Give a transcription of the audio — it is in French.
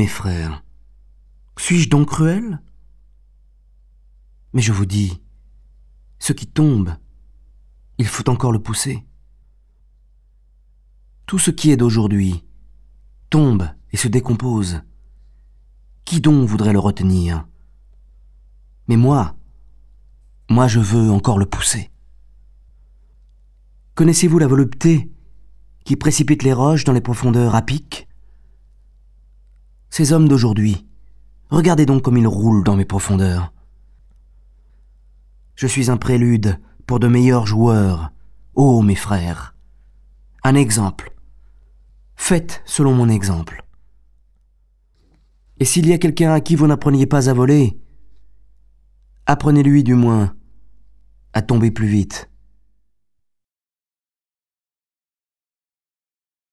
mes frères. Suis-je donc cruel Mais je vous dis, ce qui tombe, il faut encore le pousser. Tout ce qui est d'aujourd'hui tombe et se décompose. Qui donc voudrait le retenir Mais moi, moi je veux encore le pousser. Connaissez-vous la volupté qui précipite les roches dans les profondeurs à pic ces hommes d'aujourd'hui. Regardez donc comme ils roulent dans mes profondeurs. Je suis un prélude pour de meilleurs joueurs. Ô mes frères. Un exemple. Faites selon mon exemple. Et s'il y a quelqu'un à qui vous n'appreniez pas à voler, apprenez-lui du moins à tomber plus vite.